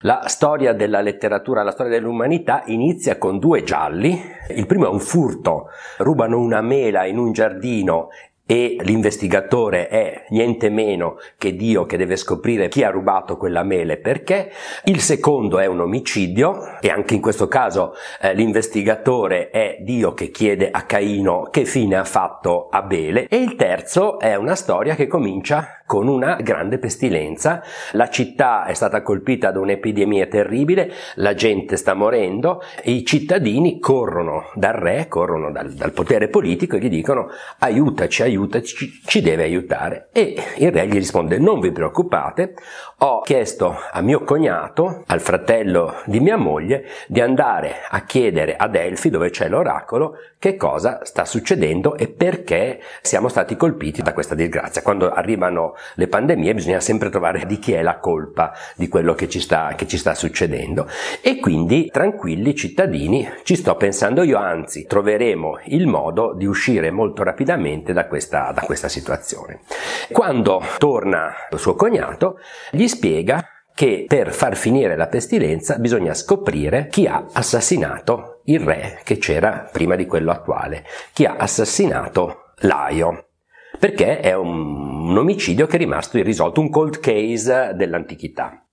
La storia della letteratura, la storia dell'umanità inizia con due gialli. Il primo è un furto, rubano una mela in un giardino e l'investigatore è niente meno che Dio che deve scoprire chi ha rubato quella mele perché, il secondo è un omicidio e anche in questo caso eh, l'investigatore è Dio che chiede a Caino che fine ha fatto Abele e il terzo è una storia che comincia con una grande pestilenza, la città è stata colpita da un'epidemia terribile, la gente sta morendo, e i cittadini corrono dal re, corrono dal, dal potere politico e gli dicono aiutaci, aiutaci aiuta, ci, ci deve aiutare. E il re gli risponde, non vi preoccupate, ho chiesto a mio cognato, al fratello di mia moglie, di andare a chiedere a Delfi, dove c'è l'oracolo, che cosa sta succedendo e perché siamo stati colpiti da questa disgrazia. Quando arrivano le pandemie bisogna sempre trovare di chi è la colpa di quello che ci sta, che ci sta succedendo. E quindi, tranquilli cittadini, ci sto pensando io, anzi troveremo il modo di uscire molto rapidamente da questa questa, da questa situazione. Quando torna il suo cognato, gli spiega che per far finire la pestilenza bisogna scoprire chi ha assassinato il re che c'era prima di quello attuale, chi ha assassinato Laio, perché è un, un omicidio che è rimasto irrisolto, un cold case dell'antichità.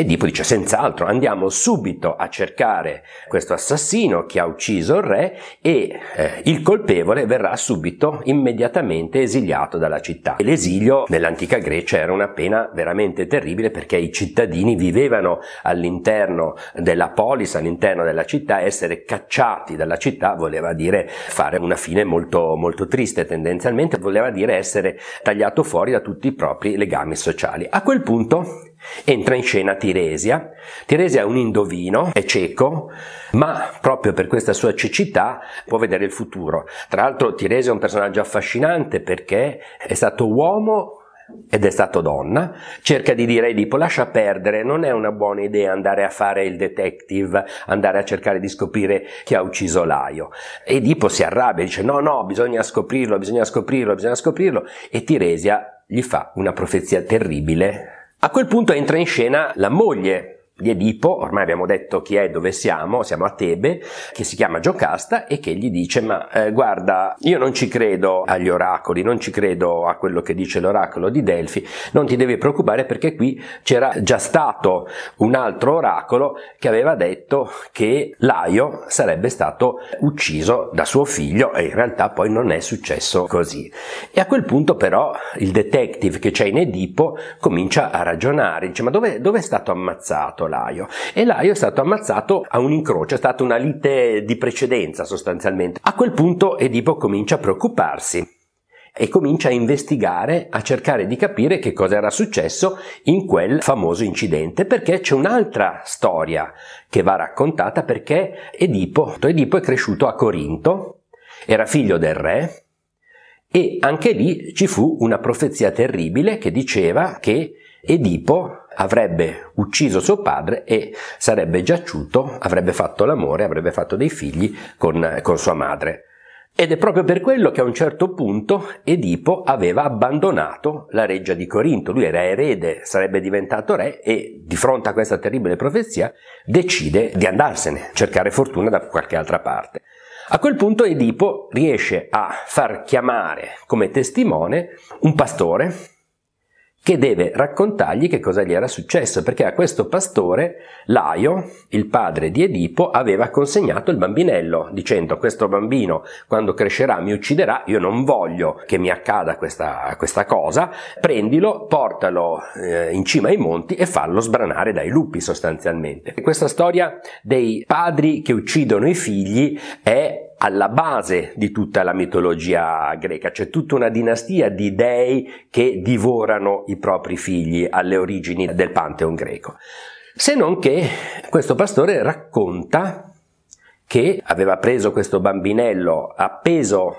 E Edipo dice senz'altro andiamo subito a cercare questo assassino che ha ucciso il re e eh, il colpevole verrà subito immediatamente esiliato dalla città. E l'esilio nell'antica Grecia era una pena veramente terribile perché i cittadini vivevano all'interno della polis, all'interno della città, essere cacciati dalla città voleva dire fare una fine molto, molto triste tendenzialmente, voleva dire essere tagliato fuori da tutti i propri legami sociali. A quel punto Entra in scena Tiresia. Tiresia è un indovino, è cieco, ma proprio per questa sua cecità può vedere il futuro. Tra l'altro Tiresia è un personaggio affascinante perché è stato uomo ed è stato donna, cerca di dire a Edipo lascia perdere, non è una buona idea andare a fare il detective, andare a cercare di scoprire chi ha ucciso Laio. Edipo si arrabbia, dice no, no, bisogna scoprirlo, bisogna scoprirlo, bisogna scoprirlo e Tiresia gli fa una profezia terribile a quel punto entra in scena la moglie di Edipo, ormai abbiamo detto chi è, dove siamo, siamo a Tebe, che si chiama Giocasta e che gli dice ma eh, guarda io non ci credo agli oracoli, non ci credo a quello che dice l'oracolo di Delfi, non ti devi preoccupare perché qui c'era già stato un altro oracolo che aveva detto che Laio sarebbe stato ucciso da suo figlio e in realtà poi non è successo così. E a quel punto però il detective che c'è in Edipo comincia a ragionare, dice ma dove, dove è stato ammazzato? Laio. E Laio è stato ammazzato a un incrocio, è stata una lite di precedenza sostanzialmente. A quel punto Edipo comincia a preoccuparsi e comincia a investigare, a cercare di capire che cosa era successo in quel famoso incidente, perché c'è un'altra storia che va raccontata perché Edipo, Edipo è cresciuto a Corinto, era figlio del re e anche lì ci fu una profezia terribile che diceva che Edipo avrebbe ucciso suo padre e sarebbe giaciuto, avrebbe fatto l'amore, avrebbe fatto dei figli con, con sua madre. Ed è proprio per quello che a un certo punto Edipo aveva abbandonato la reggia di Corinto. Lui era erede, sarebbe diventato re e di fronte a questa terribile profezia decide di andarsene, cercare fortuna da qualche altra parte. A quel punto Edipo riesce a far chiamare come testimone un pastore che deve raccontargli che cosa gli era successo, perché a questo pastore Laio, il padre di Edipo, aveva consegnato il bambinello, dicendo questo bambino quando crescerà mi ucciderà, io non voglio che mi accada questa, questa cosa, prendilo, portalo eh, in cima ai monti e fallo sbranare dai lupi sostanzialmente. E questa storia dei padri che uccidono i figli è alla base di tutta la mitologia greca, c'è tutta una dinastia di dei che divorano i propri figli alle origini del Pantheon greco. Se non che questo pastore racconta che aveva preso questo bambinello appeso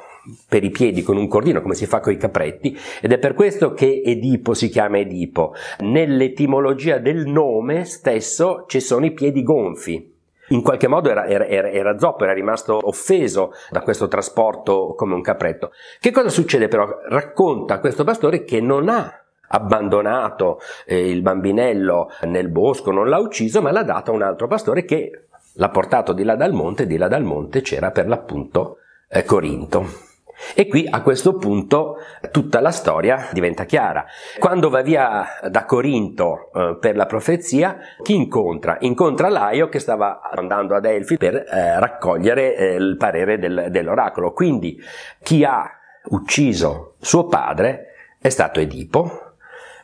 per i piedi con un cordino come si fa con i capretti ed è per questo che Edipo si chiama Edipo. Nell'etimologia del nome stesso ci sono i piedi gonfi in qualche modo era, era, era, era zoppo, era rimasto offeso da questo trasporto come un capretto. Che cosa succede però? Racconta questo pastore che non ha abbandonato eh, il bambinello nel bosco, non l'ha ucciso, ma l'ha dato a un altro pastore che l'ha portato di là dal monte, e di là dal monte c'era per l'appunto eh, Corinto. E qui a questo punto tutta la storia diventa chiara. Quando va via da Corinto eh, per la profezia, chi incontra? Incontra Laio che stava andando a Delfi per eh, raccogliere eh, il parere del, dell'oracolo. Quindi chi ha ucciso suo padre è stato Edipo,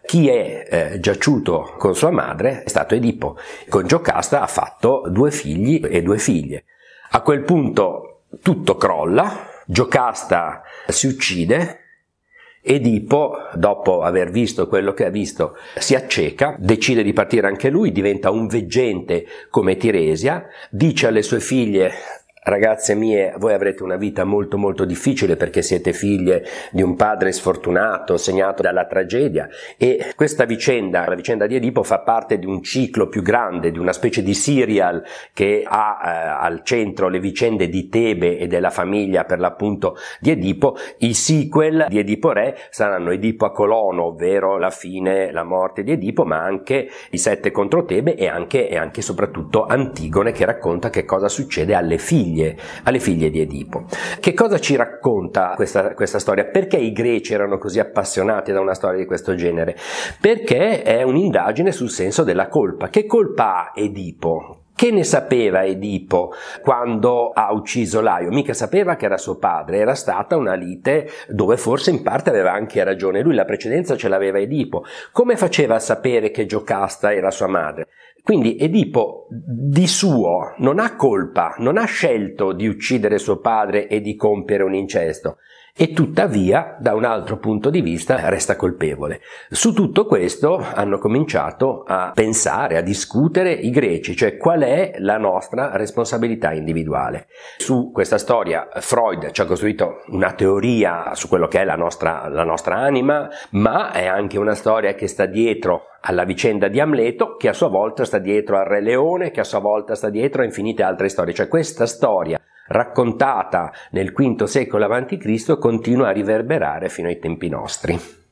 chi è eh, giaciuto con sua madre è stato Edipo. Con Giocasta ha fatto due figli e due figlie. A quel punto tutto crolla, Giocasta si uccide, Edipo, dopo aver visto quello che ha visto, si acceca, decide di partire anche lui, diventa un veggente come Tiresia, dice alle sue figlie ragazze mie, voi avrete una vita molto molto difficile perché siete figlie di un padre sfortunato, segnato dalla tragedia e questa vicenda, la vicenda di Edipo, fa parte di un ciclo più grande, di una specie di serial che ha eh, al centro le vicende di Tebe e della famiglia per l'appunto di Edipo. I sequel di Edipo Re saranno Edipo a Colono, ovvero la fine, la morte di Edipo, ma anche i sette contro Tebe e anche e anche soprattutto Antigone che racconta che cosa succede alle figlie figlie, alle figlie di Edipo. Che cosa ci racconta questa, questa storia? Perché i greci erano così appassionati da una storia di questo genere? Perché è un'indagine sul senso della colpa. Che colpa ha Edipo? Che ne sapeva Edipo quando ha ucciso Laio? Mica sapeva che era suo padre, era stata una lite dove forse in parte aveva anche ragione lui, la precedenza ce l'aveva Edipo. Come faceva a sapere che Giocasta era sua madre? Quindi Edipo di suo non ha colpa, non ha scelto di uccidere suo padre e di compiere un incesto, e tuttavia da un altro punto di vista resta colpevole. Su tutto questo hanno cominciato a pensare, a discutere i greci, cioè qual è la nostra responsabilità individuale. Su questa storia Freud ci ha costruito una teoria su quello che è la nostra, la nostra anima, ma è anche una storia che sta dietro alla vicenda di Amleto, che a sua volta sta dietro al Re Leone, che a sua volta sta dietro a infinite altre storie. Cioè questa storia raccontata nel V secolo a.C., continua a riverberare fino ai tempi nostri.